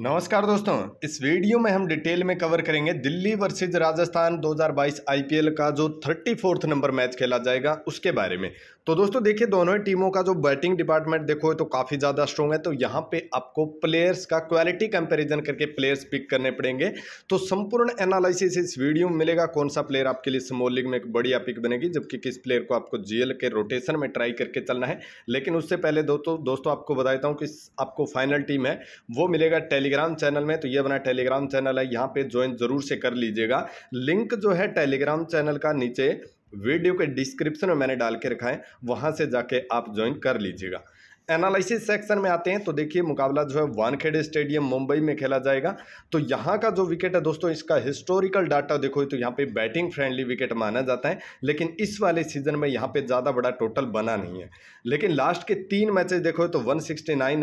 नमस्कार दोस्तों इस वीडियो में हम डिटेल में कवर करेंगे दिल्ली वर्सेज राजस्थान 2022 आईपीएल का जो थर्टी फोर्थ नंबर मैच खेला जाएगा उसके बारे में तो दोस्तों देखिए दोनों ही टीमों का जो बैटिंग डिपार्टमेंट देखो तो काफ़ी ज़्यादा स्ट्रॉन्ग है तो यहाँ पे आपको प्लेयर्स का क्वालिटी कंपैरिजन करके प्लेयर्स पिक करने पड़ेंगे तो संपूर्ण एनालिसिस इस वीडियो में मिलेगा कौन सा प्लेयर आपके लिए स्मॉल लीग में एक बढ़िया पिक बनेगी जबकि किस प्लेयर को आपको जीएल के रोटेशन में ट्राई करके चलना है लेकिन उससे पहले दोस्तों दोस्तों आपको बताता हूँ कि आपको फाइनल टीम है वो मिलेगा टेली टेलीग्राम चैनल में तो ये बना टेलीग्राम चैनल है यहाँ पे ज्वाइन जरूर से कर लीजिएगा लिंक जो है टेलीग्राम चैनल का नीचे वीडियो के डिस्क्रिप्शन में मैंने डाल के रखा है वहाँ से जाके आप ज्वाइन कर लीजिएगा एनालिसिस सेक्शन में आते हैं तो देखिए मुकाबला जो है वानखेड़े स्टेडियम मुंबई में खेला जाएगा तो यहाँ का जो विकेट है दोस्तों इसका हिस्टोरिकल डाटा देखो तो यहाँ पे बैटिंग फ्रेंडली विकेट माना जाता है लेकिन इस वाले सीजन में यहाँ पे ज़्यादा बड़ा टोटल बना नहीं है लेकिन लास्ट के तीन मैचेज देखो तो वन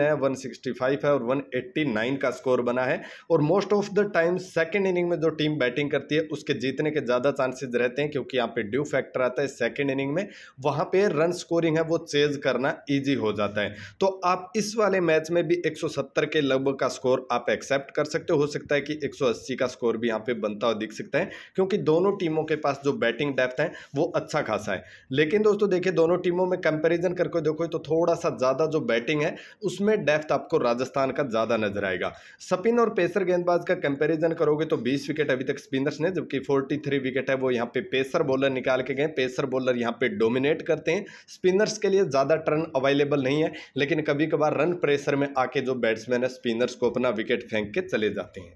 है वन है और वन का स्कोर बना है और most of the time second inning में जो टीम बैटिंग करती है उसके जीतने के ज़्यादा चांसेज रहते हैं क्योंकि यहाँ पे ड्यू फैक्टर आता है सेकेंड इनिंग में वहाँ पे रन स्कोरिंग है वो चेज करना ईजी हो जाता है तो आप इस वाले मैच में भी 170 के लगभग का स्कोर आप एक्सेप्ट कर सकते हो सकता है कि 180 का स्कोर भी यहाँ पे बनता हुआ दिख सकता है क्योंकि दोनों टीमों के पास जो बैटिंग डेप्थ है वो अच्छा खासा है लेकिन दोस्तों देखिए दोनों टीमों में कंपेरिजन करके देखो तो थोड़ा सा ज़्यादा जो बैटिंग है उसमें डेप्थ आपको राजस्थान का ज़्यादा नजर आएगा स्पिन और पेसर गेंदबाज का कंपेरिजन करोगे तो बीस विकेट अभी तक स्पिनर्स ने जबकि फोर्टी विकेट है वो यहाँ पे पेसर बॉलर निकाल के गए पेसर बॉलर यहाँ पे डोमिनेट करते हैं स्पिनर्स के लिए ज़्यादा टर्न अवेलेबल नहीं है लेकिन कभी कभार रन प्रेशर में आके जो बैट्समैन है स्पिनर्स को अपना विकेट फेंक के चले जाते हैं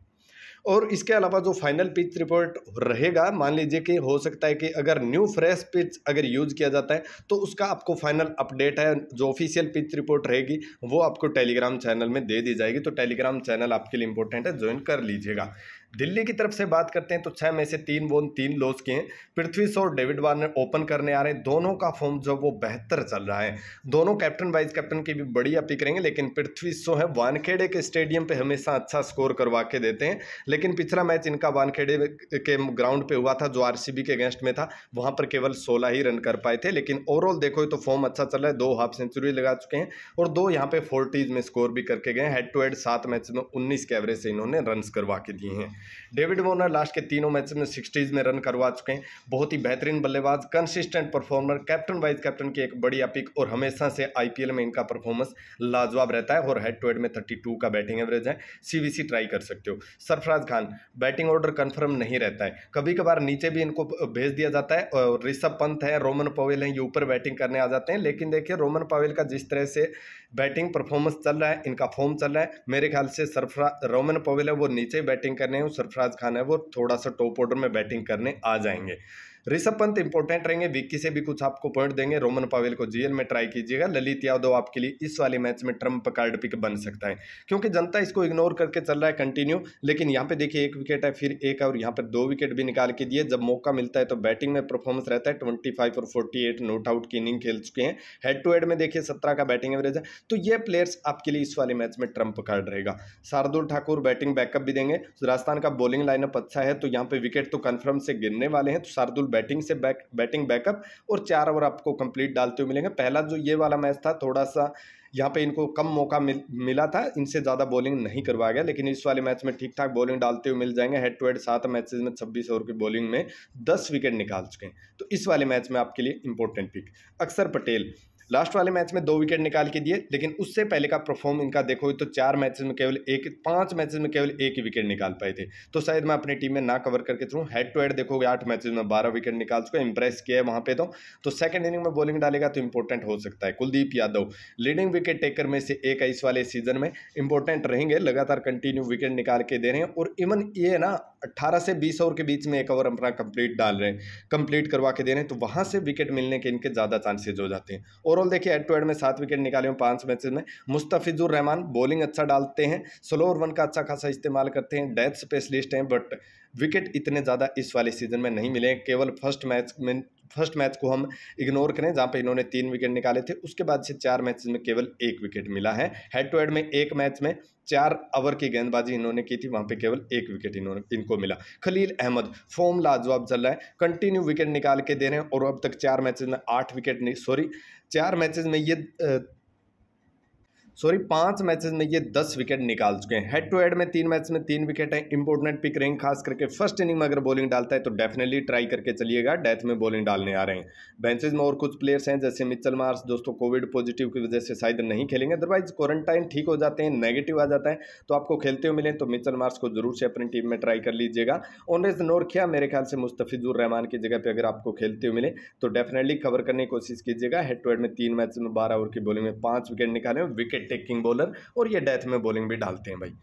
और इसके अलावा जो फाइनल पिच रिपोर्ट रहेगा मान लीजिए कि हो सकता है कि अगर न्यू फ्रेश पिच अगर यूज़ किया जाता है तो उसका आपको फाइनल अपडेट है जो ऑफिशियल पिच रिपोर्ट रहेगी वो आपको टेलीग्राम चैनल में दे दी जाएगी तो टेलीग्राम चैनल आपके लिए इंपॉर्टेंट है ज्वाइन कर लीजिएगा दिल्ली की तरफ से बात करते हैं तो छः में से तीन वो तीन लोज़ के हैं पृथ्वी शो और डेविड वार्नर ओपन करने आ रहे हैं दोनों का फॉर्म जो वो बेहतर चल रहा है दोनों कैप्टन वाइस कैप्टन की भी बड़ी अपी करेंगे लेकिन पृथ्वी शो है वानखेड़े के स्टेडियम पर हमेशा अच्छा स्कोर करवा के देते हैं लेकिन पिछला मैच इनका वानखेड़े के ग्राउंड पर हुआ था जो आर के अगेंस्ट में था वहाँ पर केवल सोलह ही रन कर पाए थे लेकिन ओवरऑल देखो तो फॉर्म अच्छा चल रहा है दो हाफ सेंचुरी लगा चुके हैं और दो यहाँ पर फोर्टीज में स्कोर भी करके गए हेड टू हेड सात मैच में उन्नीस के एवरेज से इन्होंने रन करवा के दिए हैं डेविड वॉर्नर लास्ट के तीनों मैच में सिक्सटीज़ में रन करवा चुके हैं बहुत ही बेहतरीन बल्लेबाज consistent performer captain vice captain की एक बड़ी अपिक और हमेशा से आईपीएल में इनका परफॉर्मेंस लाजवाब रहता है और हेड टू हेड में थर्टी टू का बैटिंग एवरेज है सीबीसी ट्राई कर सकते हो Sarfaraz Khan batting order confirm नहीं रहता है कभी कभार नीचे भी इनको भेज दिया जाता है और ऋषभ पंत है रोमन पवेल हैं ये ऊपर बैटिंग करने आ जाते हैं लेकिन देखिए रोमन पवेल का जिस तरह से बैटिंग परफॉर्मेंस चल रहा है इनका फॉर्म चल रहा है मेरे ख्याल से सरफरा रोमन पवेल है वो नीचे बैटिंग करने हूँ सरफराज खान है वो थोड़ा सा टॉप ऑर्डर में बैटिंग करने आ जाएंगे ऋषभ पंत इंपॉर्टेंट रहेंगे विक्की से भी कुछ आपको पॉइंट देंगे रोमन पावेल को जीएल में ट्राई कीजिएगा ललित यादव आपके लिए इस वाले मैच में ट्रम्प कार्ड पिक बन सकता है क्योंकि जनता इसको इग्नोर करके चल रहा है कंटिन्यू लेकिन यहाँ पे देखिए एक विकेट है फिर एक और यहाँ पर दो विकेट भी निकाल के दिए जब मौका मिलता है तो बैटिंग में परफॉर्मेंस रहता है ट्वेंटी और फोर्टी नोट आउट की इनिंग खेल चुके हैं हेड टू हेड में देखिए सत्रह का बैटिंग एवरेज है तो ये प्लेयर्स आपके लिए इस वाले मैच में ट्रम्प कार्ड रहेगा शार्दुल ठाकुर बैटिंग बैकअप भी देंगे राजस्थान का बॉलिंग लाइनअप अच्छा है तो यहाँ पे विकेट तो कन्फर्म से गिरने वाले हैं तो शार्दुल बैटिंग से बैक बैटिंग बैकअप और चार ओवर आपको कंप्लीट डालते हुए मिलेंगे पहला जो ये वाला मैच था थोड़ा सा यहाँ पे इनको कम मौका मिल मिला था इनसे ज़्यादा बॉलिंग नहीं करवाया गया लेकिन इस वाले मैच में ठीक ठाक बॉलिंग डालते हुए मिल जाएंगे हेड टू हेड सात मैचेज में छब्बीस ओवर की बॉलिंग में दस विकेट निकाल चुके हैं तो इस वाले मैच में आपके लिए इंपॉर्टेंट पिक अक्सर पटेल लास्ट वाले मैच में दो विकेट निकाल के दिए लेकिन उससे पहले का परफॉर्म इनका देखो तो चार मैचेस में केवल एक पांच मैचेस में केवल एक ही विकेट निकाल पाए थे तो शायद मैं अपनी टीम में ना कवर करके चलूँ हेड टू हेड देखोगे आठ मैचेस में बारह विकेट निकाल चुका इंप्रेस किया है वहाँ पे तो सेकंड तो इनिंग में बॉलिंग डालेगा तो इंपॉर्टेंट हो सकता है Kuldeep Yadav leading wicket taker में से एक इस वाले सीजन में इंपॉर्टेंट रहेंगे लगातार कंटिन्यू विकेट निकाल के दे रहे हैं और इवन ये ना 18 से 20 ओवर के बीच में एक ओवर अपना कंप्लीट डाल रहे हैं कंप्लीट करवा के दे रहे हैं तो वहाँ से विकेट मिलने के इनके ज़्यादा चांसेज हो जाते हैं और ओवरऑल देखिए एड टू एड में सात विकेट निकाले हुए पांच मैचेज में मुस्तफ़िजुर रहमान बॉलिंग अच्छा डालते हैं स्लो ओवर वन का अच्छा खासा इस्तेमाल करते हैं डेथ स्पेशलिस्ट हैं बट विकेट इतने ज़्यादा इस वाले सीजन में नहीं मिले केवल फर्स्ट मैच में फर्स्ट मैच को हम इग्नोर करें जहाँ पे इन्होंने तीन विकेट निकाले थे उसके बाद से चार मैच में केवल एक विकेट मिला है हेड टू हेड में एक मैच में चार ओवर की गेंदबाजी इन्होंने की थी वहाँ पे केवल एक विकेट इन्होंने इनको मिला खलील अहमद फॉर्म लाजवाब चल रहा है कंटिन्यू विकेट निकाल के दे रहे हैं और अब तक चार मैचेस में आठ विकेट सॉरी चार मैचेस में ये सॉरी पांच मैचेस में ये दस विकेट निकाल चुके हैं हेड टू हेड में तीन मैच में तीन विकेट हैं इंपोर्टेंट पिक रहेंगे खास करके फर्स्ट इनिंग में अगर बॉलिंग डालता है तो डेफिनेटली ट्राई करके चलिएगा डेथ में बॉलिंग डालने आ रहे हैं बेंचेज में और कुछ प्लेयर्स हैं जैसे मिचल मार्स दोस्तों कोविड पॉजिटिव की वजह से शायद नहीं खेलेंगे अदरवाइज क्वारंटाइन ठीक हो जाते हैं नेगेटिव आ जाता है तो आपको खेलते हुए मिले तो मिचल मार्स को जरूर से अपनी टीम में ट्राई कर लीजिएगा ओनरेज नोरखिया मेरे ख्याल से मुस्तफिजुर रहमान की जगह पर अगर आपको खेलते हुए मिले तो डेफिनेटली कवर करने की कोशिश कीजिएगा हेड टू हेड में तीन मैच में बारह ओवर की बॉलिंग में पाँच विकेट निकाले विकेट टेकिंग बॉलर और ये डेथ में बॉलिंग भी डालते हैं भाई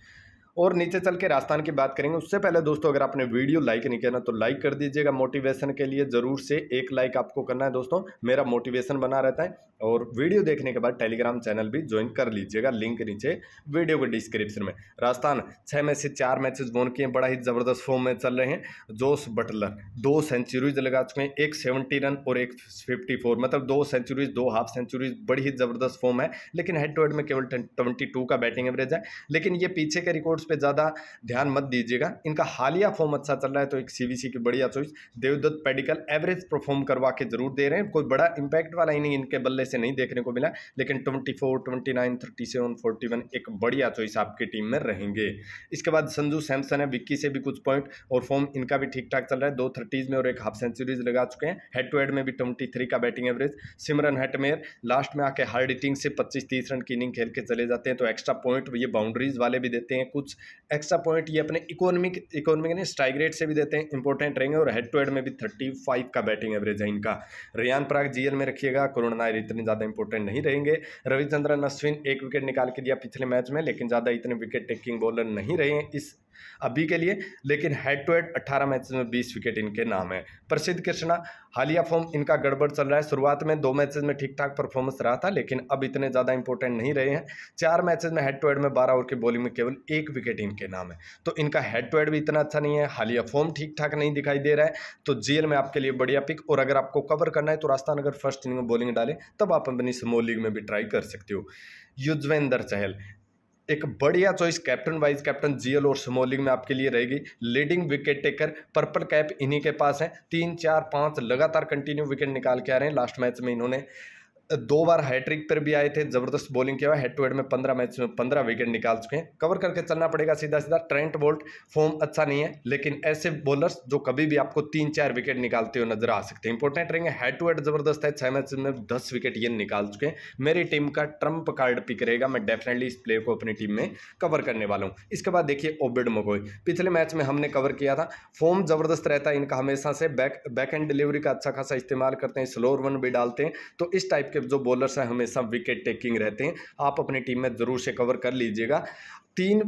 और नीचे चल के राजस्थान की बात करेंगे उससे पहले दोस्तों अगर आपने वीडियो लाइक नहीं किया ना तो लाइक कर दीजिएगा मोटिवेशन के लिए ज़रूर से एक लाइक आपको करना है दोस्तों मेरा मोटिवेशन बना रहता है और वीडियो देखने के बाद टेलीग्राम चैनल भी ज्वाइन कर लीजिएगा लिंक नीचे वीडियो के डिस्क्रिप्शन में राजस्थान छः में से चार मैचेज वोन किए बड़ा ही ज़बरदस्त फॉर्म में चल रहे हैं जोश बटलर दो सेंचुरीज लगा चुके हैं एक सेवेंटी रन और एक फिफ्टी फोर मतलब दो सेंचुरीज दो हाफ सेंचुरीज बड़ी ही ज़बरदस्त फॉर्म है लेकिन हेड टू हेड में केवल ट्वेंटी टू का बैटिंग एवरेज है लेकिन ये पीछे के रिकॉर्ड पे पर ज़्यादा ध्यान मत दीजिएगा इनका हालिया फॉर्म अच्छा चल रहा है तो एक सीवीसी की बढ़िया choice Devdutt Padikkal average perform करवा के जरूर दे रहे हैं कोई बड़ा इंपैक्ट वाला इनिंग इनके बल्ले से नहीं देखने को मिला लेकिन ट्वेंटी फोर ट्वेंटी नाइन एक बढ़िया चॉइस आपकी टीम में रहेंगे इसके बाद संजू सैमसन है विक्की से भी कुछ पॉइंट और फॉर्म इनका भी ठीक ठाक चल रहा है दो थर्टीज़ में और एक हाफ सेंचुरीज लगा चुके हैं हेड टू हेड में भी ट्वेंटी थ्री का batting average Shimron Hetmyer last में आके हार्ड हिटिंग से पच्चीस तीस रन की इनिंग खेल के चले जाते हैं तो एक्स्ट्रा पॉइंट ये बाउंड्रीज वाले भी देते हैं कुछ एक्स्ट्रा पॉइंट ये अपने इकोनॉमिक इकोनॉमिक ने स्ट्राइक रेट से भी देते हैं इंपॉर्टेंट रहेंगे और हेड टू हेड में भी थर्टी फाइव का बैटिंग एवरेज है इनका रियान पराग जीएल में रखिएगा करुण नायर इतने ज़्यादा इंपॉर्टेंट नहीं रहेंगे रविचंद्रन अश्विन एक विकेट निकाल के दिया पिछले मैच में लेकिन ज़्यादा इतने विकेट टेकिंग बॉलर नहीं रहे हैं इस अभी के लिए लेकिन हेड टू हेड अट्ठारह मैच में बीस विकेट इनके नाम है प्रसिद्ध कृष्णा हालिया फॉर्म इनका गड़बड़ चल रहा है शुरुआत में दो मैचेस में ठीक ठाक परफॉर्मेंस रहा था लेकिन अब इतने ज़्यादा इंपॉर्टेंट नहीं रहे हैं चार मैचेस में हेड टू हेड में बारह ओवर की बॉलिंग में केवल एक विकेट इनके नाम है तो इनका हेड टू हेड भी इतना अच्छा नहीं है हालिया फॉर्म ठीक ठाक नहीं दिखाई दे रहा है तो जीएल में आपके लिए बढ़िया पिक और अगर आपको कवर करना है तो राजस्थान अगर फर्स्ट इनिंग में बॉलिंग डाले तब आप अपनी स्मॉल लीग में भी ट्राई कर सकते हो युजवेंद्र चहल एक बढ़िया choice captain vice captain G L और स्मोलिंग में आपके लिए रहेगी leading wicket taker purple cap इन्हीं के पास है तीन चार पांच लगातार कंटिन्यू विकेट निकाल के आ रहे हैं लास्ट मैच में इन्होंने दो बार हैट्रिक पर भी आए थे ज़बरदस्त बॉलिंग किया हुआ हेड टू हेड में पंद्रह मैच में पंद्रह विकेट निकाल चुके हैं कवर करके चलना पड़ेगा सीधा सीधा ट्रेंट बोल्ट फॉर्म अच्छा नहीं है लेकिन ऐसे बॉलर्स जो कभी भी आपको तीन चार विकेट निकालते हुए नजर आ सकते हैं इंपॉर्टेंट रहेंगे हेड टू हेड ज़बरदस्त है छह मैच में दस विकेट ये निकाल चुके हैं मेरी टीम का ट्रम्प कार्ड पिक रहेगा मैं डेफिनेटली इस प्लेयर को अपनी टीम में कवर करने वाला हूँ इसके बाद देखिए ओबेड मोगोई पिछले मैच में हमने कवर किया था फॉर्म ज़बरदस्त रहता है इनका हमेशा से बैक बैक एंड डिलीवरी का अच्छा खासा इस्तेमाल करते हैं स्लोर वन भी डालते हैं तो इस टाइप के जो बॉलर्स हैं हमेशा विकेट टेकिंग रहते हैं आप अपनी टीम में ज़रूर से कवर कर लीजिएगा तीन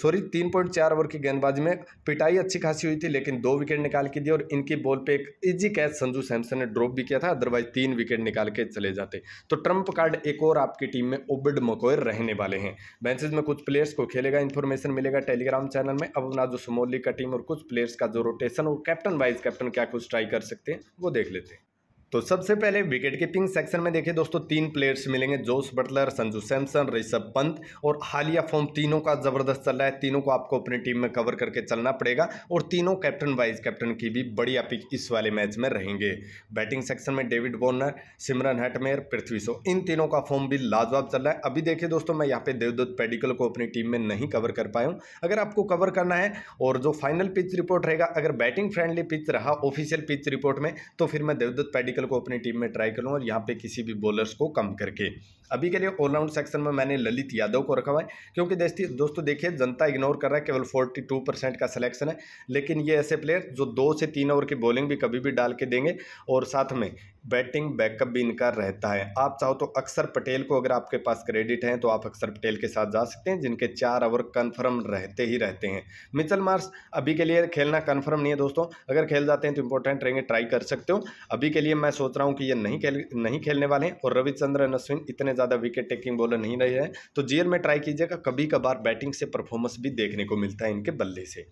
सॉरी तीन पॉइंट चार ओवर की गेंदबाजी में पिटाई अच्छी खासी हुई थी लेकिन दो विकेट निकाल के दिए और इनकी बॉल पे एक इजी कैच संजू सैमसन ने ड्रॉप भी किया था अदरवाइज तीन विकेट निकाल के चले जाते तो ट्रंप कार्ड एक और आपकी टीम में ओबिड मकोयर रहने वाले हैं बैंसेज में कुछ प्लेयर्स को खेलेगा इन्फॉर्मेशन मिलेगा टेलीग्राम चैनल में अब अपना जो सुमोली का टीम और कुछ प्लेयर्स का जो रोटेशन और कैप्टन वाइज कैप्टन क्या कुछ ट्राई कर सकते हैं वो देख लेते हैं तो सबसे पहले विकेट कीपिंग सेक्शन में देखिए दोस्तों तीन प्लेयर्स मिलेंगे जोस बटलर संजू सैमसन ऋषभ पंत और हालिया फॉर्म तीनों का जबरदस्त चल रहा है तीनों को आपको अपनी टीम में कवर करके चलना पड़ेगा और तीनों कैप्टन वाइस कैप्टन की भी बड़ी पिक इस वाले मैच में रहेंगे बैटिंग सेक्शन में David Warner Shimron Hetmyer Prithvi Shaw इन तीनों का फॉर्म भी लाजवाब चल रहा है अभी देखिए दोस्तों मैं यहाँ पे देवदत्त पेडिकल को अपनी टीम में नहीं कवर कर पाया हूँ अगर आपको कवर करना है और जो फाइनल पिच रिपोर्ट रहेगा अगर बैटिंग फ्रेंडली पिच रहा ऑफिशियल पिच रिपोर्ट में तो फिर मैं देवदत्त पेडिकल साइकिल को अपनी टीम में ट्राई करूँ और यहाँ पे किसी भी बॉलर्स को कम करके अभी के लिए ऑलराउंड सेक्शन में मैंने ललित यादव को रखा हुआ है क्योंकि दोस्तों देखिए जनता इग्नोर कर रहा है केवल फोर्टी टू परसेंट का सिलेक्शन है लेकिन ये ऐसे प्लेयर जो दो से तीन ओवर की बॉलिंग भी कभी भी डाल के देंगे और साथ में बैटिंग बैकअप भी इनका रहता है आप चाहो तो अक्सर पटेल को अगर आपके पास क्रेडिट हैं तो आप अक्सर पटेल के साथ जा सकते हैं जिनके चार ओवर कन्फर्म रहते ही रहते हैं मिचल मार्स अभी के लिए खेलना कन्फर्म नहीं है दोस्तों अगर खेल जाते हैं तो इंपॉर्टेंट रहेंगे ट्राई कर सकते हो अभी के लिए मैं सोच रहा हूँ कि ये नहीं खेल नहीं खेलने वाले हैं और रविचंद्रन अश्विन इतने ज़्यादा विकेट टेकिंग बॉलर नहीं रहे हैं तो जीर में ट्राई कीजिएगा कभी कभार बैटिंग से परफॉर्मेंस भी देखने को मिलता है इनके बल्ले से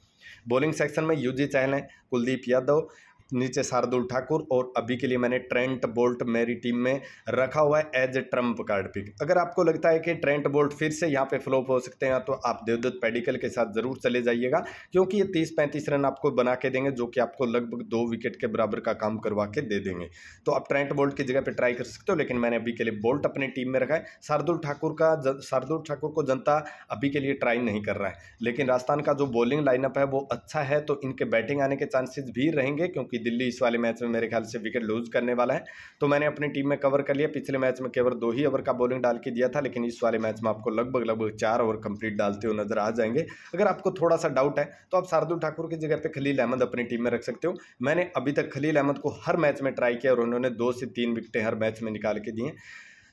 बॉलिंग सेक्शन में यूजी चहल हैं कुलदीप यादव नीचे शार्दुल ठाकुर और अभी के लिए मैंने ट्रेंट बोल्ट मेरी टीम में रखा हुआ है as a trump card pick अगर आपको लगता है कि ट्रेंट बोल्ट फिर से यहाँ पे फ्लॉप हो सकते हैं तो आप देवदत्त पेडिकल के साथ ज़रूर चले जाइएगा क्योंकि ये तीस पैंतीस रन आपको बना के देंगे जो कि आपको लगभग दो विकेट के बराबर का काम करवा के दे देंगे तो आप ट्रेंट बोल्ट की जगह पर ट्राई कर सकते हो लेकिन मैंने अभी के लिए बोल्ट अपनी टीम में रखा है शार्दुल ठाकुर का शार्दुल ठाकुर को जनता अभी के लिए ट्राई नहीं कर रहा है लेकिन राजस्थान का जो बॉलिंग लाइनअप है वो अच्छा है तो इनके बैटिंग आने के चांसेस भी रहेंगे क्योंकि कि दिल्ली इस वाले मैच में मेरे ख्याल से विकेट लूज करने वाला है तो मैंने अपनी टीम में कवर कर लिया पिछले मैच में केवल दो ही ओवर का बॉलिंग डाल के दिया था लेकिन इस वाले मैच में आपको लगभग लगभग चार ओवर कंप्लीट डालते हुए नजर आ जाएंगे अगर आपको थोड़ा सा डाउट है तो आप शार्दुल ठाकुर की जगह पर खलील अहमद अपनी टीम में रख सकते हो मैंने अभी तक खलील अहमद को हर मैच में ट्राई किया और उन्होंने दो से तीन विकटें हर मैच में निकाल के दिए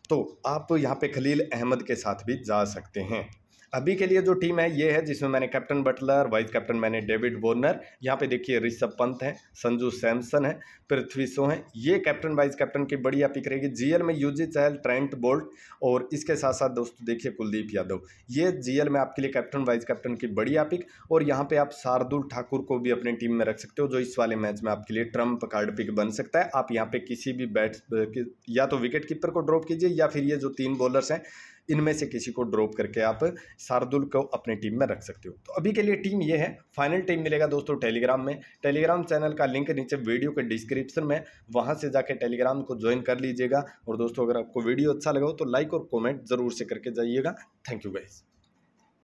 तो आप यहाँ पे खलील अहमद के साथ भी जा सकते हैं अभी के लिए जो टीम है ये है जिसमें मैंने कैप्टन बटलर वाइस कैप्टन मैंने डेविड वॉर्नर यहाँ पे देखिए ऋषभ पंत हैं संजू सैमसन है पृथ्वी शो हैं ये कैप्टन वाइस कैप्टन की बढ़िया पिक रहेगी जीएल में यूजी चहल ट्रेंट बोल्ट और इसके साथ साथ दोस्तों देखिए कुलदीप यादव ये जीएल में आपके लिए कैप्टन वाइस कैप्टन की बढ़िया पिक और यहाँ पर आप शार्दुल ठाकुर को भी अपनी टीम में रख सकते हो जो इस वाले मैच में आपके लिए ट्रम्प कार्ड पिक बन सकता है आप यहाँ पर किसी भी बैट्स या तो विकेट कीपर को ड्रॉप कीजिए या फिर ये जो तीन बॉलर्स हैं इनमें से किसी को ड्रॉप करके आप शार्दुल को अपनी टीम में रख सकते हो तो अभी के लिए टीम ये है फाइनल टीम मिलेगा दोस्तों टेलीग्राम में टेलीग्राम चैनल का लिंक नीचे वीडियो के डिस्क्रिप्शन में वहाँ से जाकर टेलीग्राम को ज्वाइन कर लीजिएगा और दोस्तों अगर आपको वीडियो अच्छा लगा हो तो लाइक और कॉमेंट ज़रूर से करके जाइएगा थैंक यू गाइज़